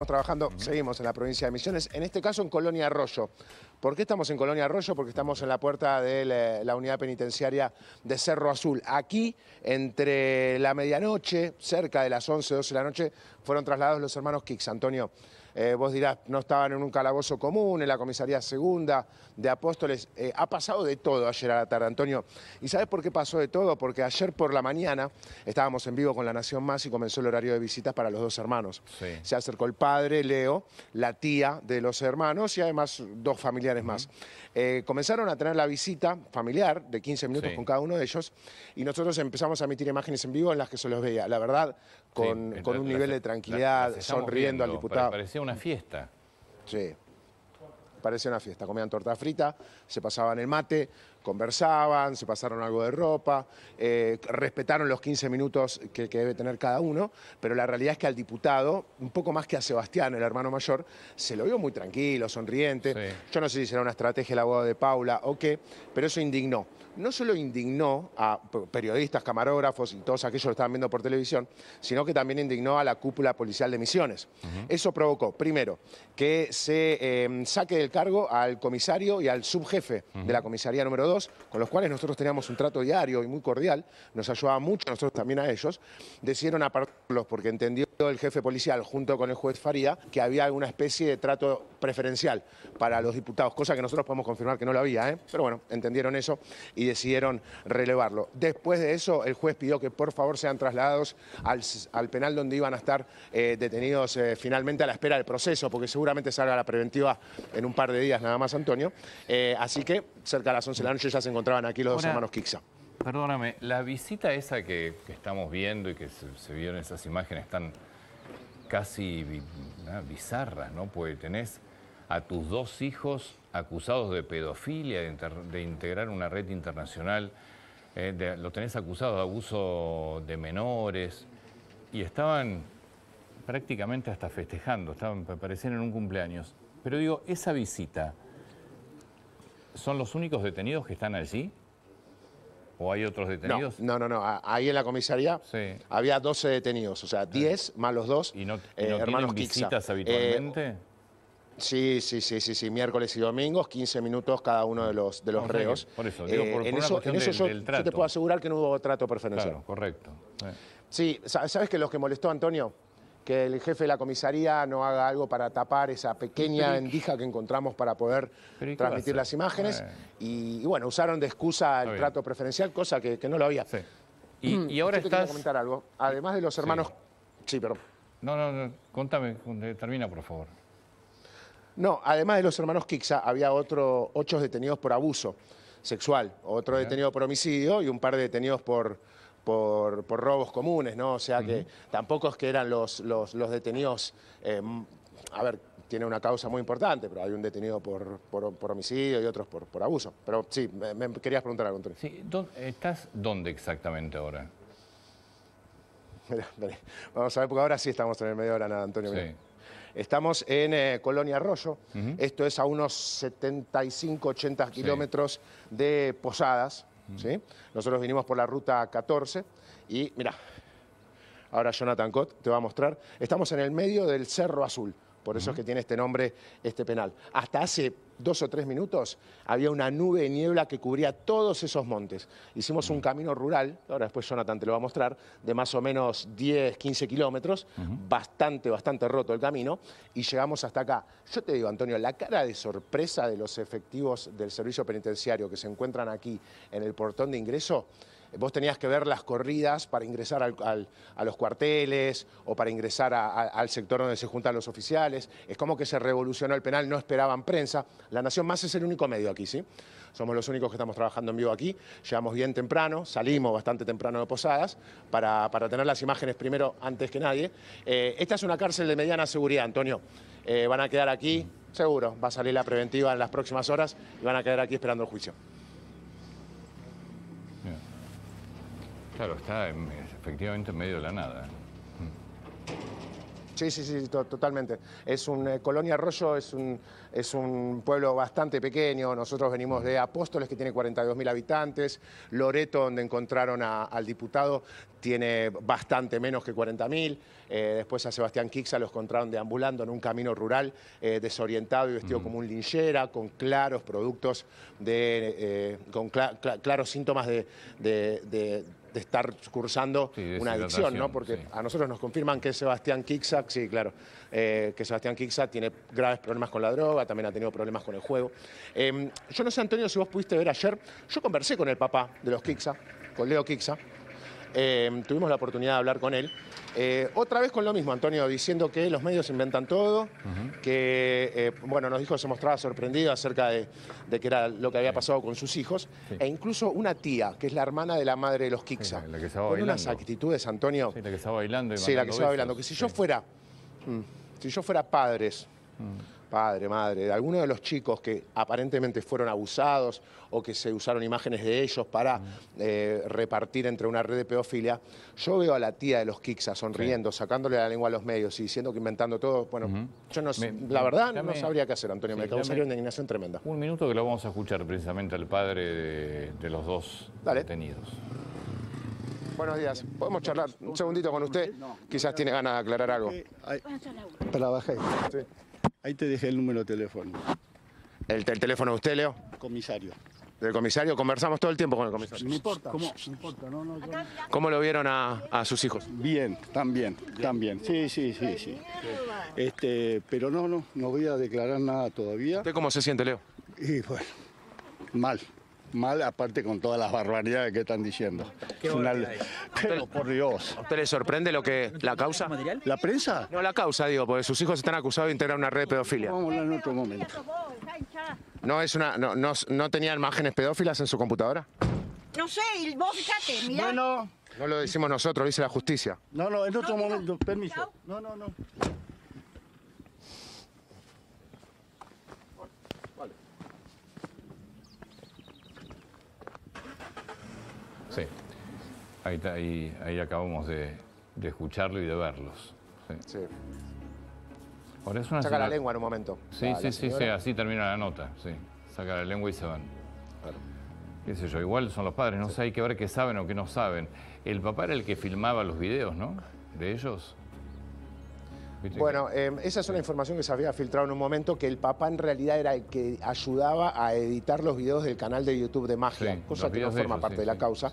Estamos trabajando, seguimos en la provincia de Misiones, en este caso en Colonia Arroyo. ¿Por qué estamos en Colonia Arroyo? Porque estamos en la puerta de la unidad penitenciaria de Cerro Azul. Aquí, entre la medianoche, cerca de las 11, 12 de la noche, fueron trasladados los hermanos Kix. Antonio, eh, vos dirás, no estaban en un calabozo común, en la comisaría segunda de Apóstoles. Eh, ha pasado de todo ayer a la tarde, Antonio. ¿Y sabes por qué pasó de todo? Porque ayer por la mañana estábamos en vivo con La Nación Más y comenzó el horario de visitas para los dos hermanos. Se acercó el padre, Leo, la tía de los hermanos y además dos familiares más. Eh, comenzaron a tener la visita familiar de 15 minutos con cada uno de ellos y nosotros empezamos a emitir imágenes en vivo en las que se los veía. La verdad, con, un nivel de tranquilidad, sonriendo al diputado una fiesta. Sí, parece una fiesta. Comían torta frita, se pasaban el mate, conversaban, se pasaron algo de ropa, eh, respetaron los 15 minutos que, debe tener cada uno, pero la realidad es que al diputado, un poco más que a Sebastián, el hermano mayor, se lo vio muy tranquilo, sonriente. Yo no sé si será una estrategia el abogado de Paula o qué, pero eso indignó. No solo indignó a periodistas, camarógrafos y todos aquellos que estaban viendo por televisión, sino que también indignó a la cúpula policial de Misiones. Eso provocó, primero, que se em, saque del cargo al comisario y al subjefe de la comisaría número 2, con los cuales nosotros teníamos un trato diario y muy cordial, nos ayudaba mucho nosotros también a ellos, decidieron apartarlos porque entendió el jefe policial, junto con el juez Faría, que había alguna especie de trato preferencial para los diputados, cosa que nosotros podemos confirmar que no lo había, ¿eh? pero bueno, entendieron eso y decidieron relevarlo. Después de eso, el juez pidió que por favor sean trasladados al, penal donde iban a estar eh, detenidos eh, finalmente a la espera del proceso, porque seguramente salga la preventiva en un par de días nada más, Antonio. Eh, así que cerca de las 11 de la noche ya se encontraban aquí los dos hermanos Kixa. Perdóname, la visita esa que, estamos viendo y que se, vieron esas imágenes tan casi bizarras, ¿no? Pues tenés a tus dos hijos acusados de pedofilia, de, integrar una red internacional, eh, lo tenés acusados de abuso de menores y estaban prácticamente hasta festejando, estaban, parecían en un cumpleaños. Pero digo, esa visita, ¿son los únicos detenidos que están allí? ¿O hay otros detenidos? No, no, no. Ahí en la comisaría había 12 detenidos, o sea, 10 más los dos ¿Y no, ¿y eh, hermanos visitas eh, habitualmente? sí, sí, sí, sí, sí, miércoles y domingos, 15 minutos cada uno de los, de los reos. Por eso, eh, en eso, en eso yo, te puedo asegurar que no hubo trato preferencial. Claro, correcto. Sí, ¿sabes que los que molestó Antonio? que el jefe de la comisaría no haga algo para tapar esa pequeña endija que encontramos para poder transmitir las imágenes. Y, bueno, usaron de excusa el trato preferencial, cosa que, no lo había. Mm. Y, ahora yo te comentar algo. Además de los hermanos... Sí, perdón. No, no, no, contame, termina por favor. No, además de los hermanos Kixa, había otros ocho detenidos por abuso sexual, otro detenido por homicidio y un par de detenidos por por, robos comunes, ¿no? O sea que tampoco es que eran los, los, detenidos, eh, a ver, tiene una causa muy importante, pero hay un detenido por, por, homicidio y otros por, abuso. Pero sí, me, querías preguntar algo, Antonio. ¿estás dónde exactamente ahora? Vamos a ver, porque ahora sí estamos en el medio de la nada, Antonio. Estamos en eh, Colonia Arroyo, esto es a unos 75, 80 kilómetros de Posadas, nosotros vinimos por la ruta 14 y mira, ahora Jonathan Cott te va a mostrar, estamos en el medio del Cerro Azul, por eso es que tiene este nombre este penal. Hasta hace dos o tres minutos, había una nube de niebla que cubría todos esos montes. Hicimos un camino rural, ahora después Jonathan te lo va a mostrar, de más o menos 10, 15 kilómetros, bastante, bastante roto el camino, y llegamos hasta acá. Yo te digo, Antonio, la cara de sorpresa de los efectivos del servicio penitenciario que se encuentran aquí en el portón de ingreso, vos tenías que ver las corridas para ingresar a los cuarteles o para ingresar al sector donde se juntan los oficiales. Es como que se revolucionó el penal, no esperaban prensa. La Nación Más es el único medio aquí, ¿sí? Somos los únicos que estamos trabajando en vivo aquí. Llegamos bien temprano, salimos bastante temprano de Posadas para, tener las imágenes primero antes que nadie. Eh, esta es una cárcel de mediana seguridad, Antonio. Eh, van a quedar aquí, seguro, va a salir la preventiva en las próximas horas y van a quedar aquí esperando el juicio. Claro, está efectivamente en medio de la nada. Sí, sí, sí, totalmente. Es un eh, Colonia Arroyo, es un, es un pueblo bastante pequeño. Nosotros venimos de Apóstoles, que tiene 42.000 habitantes, Loreto, donde encontraron al diputado, tiene bastante menos que 40.000. Eh, después a Sebastián Kixa ...los encontraron deambulando en un camino rural, eh, desorientado y vestido mm. como un linchera, con claros productos de. Eh, con claros síntomas de, de, estar cursando una adicción, ¿no? Porque a nosotros nos confirman que Sebastián Kixa, sí, claro, que Sebastián Kixa tiene graves problemas con la droga, también ha tenido problemas con el juego. Em, yo no sé, Antonio, si vos pudiste ver ayer, yo conversé con el papá de los Kixa, con Leo Kixa. Em, tuvimos la oportunidad de hablar con él. Eh, otra vez con lo mismo, Antonio, diciendo que los medios inventan todo, que, eh, bueno, nos dijo que se mostraba sorprendido acerca de, de, que era lo que había pasado con sus hijos, e incluso una tía, que es la hermana de la madre de los Kixa. con unas actitudes, Antonio... Sí, la que estaba bailando. sí, la que estaba bailando, que si yo fuera... Mm, si yo fuera padres padre, madre, de algunos de los chicos que aparentemente fueron abusados o que se usaron imágenes de ellos para eh, repartir entre una red de pedofilia, yo veo a la tía de los Kixas sonriendo, sacándole la lengua a los medios y diciendo que inventando todo, bueno, yo no, sé, la verdad no sabría qué hacer, Antonio, me causaría una indignación tremenda. Un minuto que lo vamos a escuchar precisamente al padre de, los dos detenidos. Buenos días. ¿Podemos charlar un segundito con usted? Quizás tiene ganas de aclarar algo. Eh, Trabajé. Sí. Ahí te dejé el número de teléfono. ¿El, teléfono de usted, Leo? Comisario. ¿Del comisario? Conversamos todo el tiempo con el comisario. No importa, ¿cómo? lo vieron a, sus hijos? Bien, también, también. Sí, sí, sí, sí. Este, pero no, no, no voy a declarar nada todavía. ¿Usted cómo se siente, Leo? Y bueno, mal mal, aparte con todas las barbaridades que están diciendo. Pero por Dios. ¿A usted le sorprende lo que la causa? ¿La prensa? No, la causa, digo, porque sus hijos están acusados de integrar una red de pedofilia. Vamos en otro momento. ¿No, es una, no, no, tenía imágenes pedófilas en su computadora? No sé, vos fíjate, mirá. Bueno, no lo decimos nosotros, dice la justicia. No, no, en otro momento, permiso. No, no, no. ahí, ahí, acabamos de, escucharlo y de verlos. Sí. Ahora es una Saca la lengua en un momento. Sí, sí, sí, sí, así termina la nota. Sí. Saca la lengua y se van. Qué sé yo, igual son los padres, no sé, hay que ver qué saben o qué no saben. El papá era el que filmaba los videos, ¿no? De ellos. Bueno, em, esa es una información que se había filtrado en un momento, que el papá en realidad era el que ayudaba a editar los videos del canal de YouTube de Magia, cosa que no forma parte de la causa.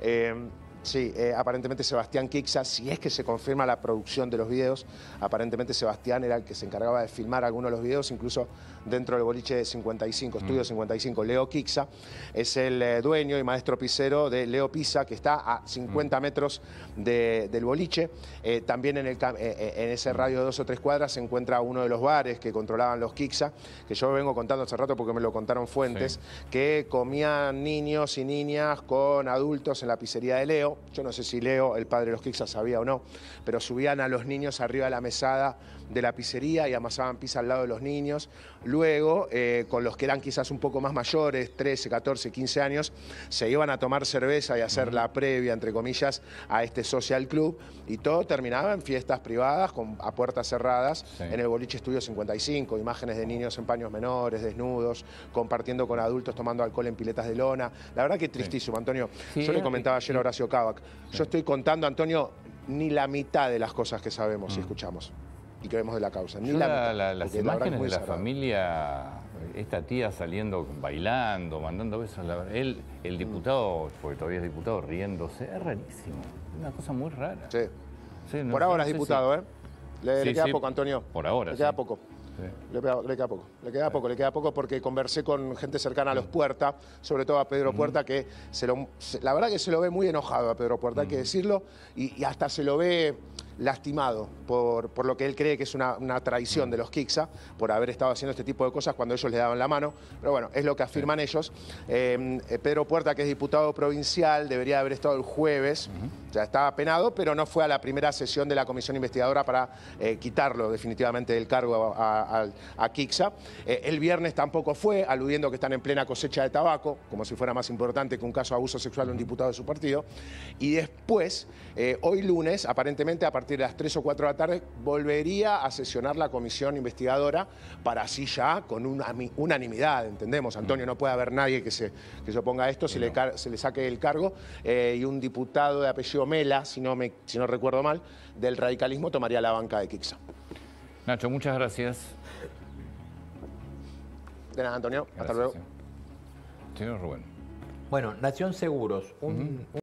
Eh, Sí, eh, aparentemente Sebastián Kixa, si es que se confirma la producción de los videos, aparentemente Sebastián era el que se encargaba de filmar algunos de los videos, incluso dentro del boliche de 55, mm. Estudio 55. Leo Kixa es el eh, dueño y maestro pisero de Leo Pisa, que está a 50 mm. metros del boliche. Eh, también en, ese mm. radio de dos o tres cuadras se encuentra uno de los bares que controlaban los Kixa, que yo vengo contando hace rato porque me lo contaron fuentes, que comían niños y niñas con adultos en la pizzería de Leo yo no sé si Leo, el padre de los Kixas, sabía o no, pero subían a los niños arriba de la mesada de la pizzería y amasaban pizza al lado de los niños. Luego, eh, con los que eran quizás un poco más mayores, 13, 14, 15 años, se iban a tomar cerveza y hacer la previa, entre comillas, a este social club. Y todo terminaba en fiestas privadas, con, a puertas cerradas, en el boliche Estudio 55, imágenes de niños en paños menores, desnudos, compartiendo con adultos, tomando alcohol en piletas de lona. La verdad que tristísimo, Antonio. Yo le eh, comentaba ayer a eh. Horacio Cavac. Yo estoy contando, Antonio, ni la mitad de las cosas que sabemos y mm. escuchamos y creemos de la causa. la, las imágenes de la familia, esta tía saliendo, bailando, mandando besos, él, el mm. diputado, porque todavía es diputado, riéndose, es rarísimo, una cosa muy rara. Por ahora es diputado, ¿eh? Le, queda poco, Antonio. Por ahora. Le queda poco. Le queda, poco, le queda poco, le queda poco porque conversé con gente cercana a los mm. Puerta, sobre todo a Pedro Puerta, que se lo, la verdad que se lo ve muy enojado a Pedro Puerta, hay que mm. decirlo, y hasta se lo ve lastimado por, lo que él cree que es una, traición de los Kixa, ¿ah? por haber estado haciendo este tipo de cosas cuando ellos le daban la mano. Pero bueno, es lo que afirman ellos. Eh, eh, Pedro Puerta, que es diputado provincial, debería haber estado el jueves ya estaba penado, pero no fue a la primera sesión de la comisión investigadora para eh, quitarlo definitivamente del cargo a, a, Kixa. Eh, el viernes tampoco fue, aludiendo que están en plena cosecha de tabaco, como si fuera más importante que un caso de abuso sexual de un diputado de su partido. Y después, eh, hoy lunes, aparentemente a partir de las 3 o 4 de la tarde, volvería a sesionar la comisión investigadora para así ya con una, unanimidad, entendemos, Antonio, no puede haber nadie que se, que se oponga a esto, se, le, se le saque el cargo y un diputado de apellido Mela, si no, recuerdo mal, del radicalismo tomaría la banca de Kixa. Nacho, muchas gracias. De nada, Antonio. Hasta luego. Señor Rubén. Bueno, Nación Seguros. un...